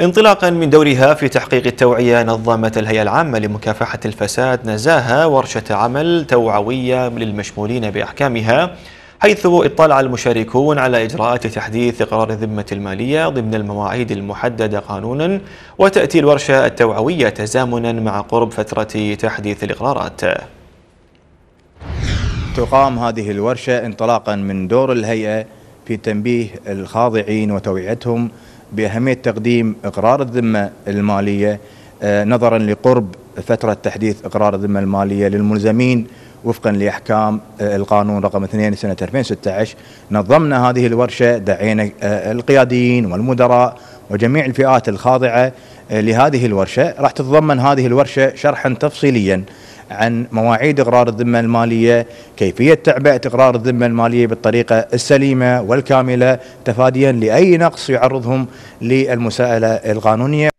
انطلاقا من دورها في تحقيق التوعية نظمت الهيئة العامة لمكافحة الفساد نزاهة ورشة عمل توعوية للمشمولين بأحكامها حيث اطلع المشاركون على إجراءات تحديث قرار الذمة المالية ضمن المواعيد المحددة قانونا وتأتي الورشة التوعوية تزامنا مع قرب فترة تحديث الإقرارات تقام هذه الورشة انطلاقا من دور الهيئة في تنبيه الخاضعين وتوعيتهم بأهمية تقديم إقرار الذمة المالية آه، نظرا لقرب فترة تحديث إقرار الذمة المالية للملزمين وفقا لاحكام آه، القانون رقم 2 سنه 2016 نظمنا هذه الورشه دعينا آه، القياديين والمدراء وجميع الفئات الخاضعة لهذه الورشة راح تتضمن هذه الورشة شرحا تفصيليا عن مواعيد اقرار الذمه الماليه، كيفيه تعبئه اقرار الذمه الماليه بالطريقه السليمه والكامله تفاديا لاي نقص يعرضهم للمساءله القانونيه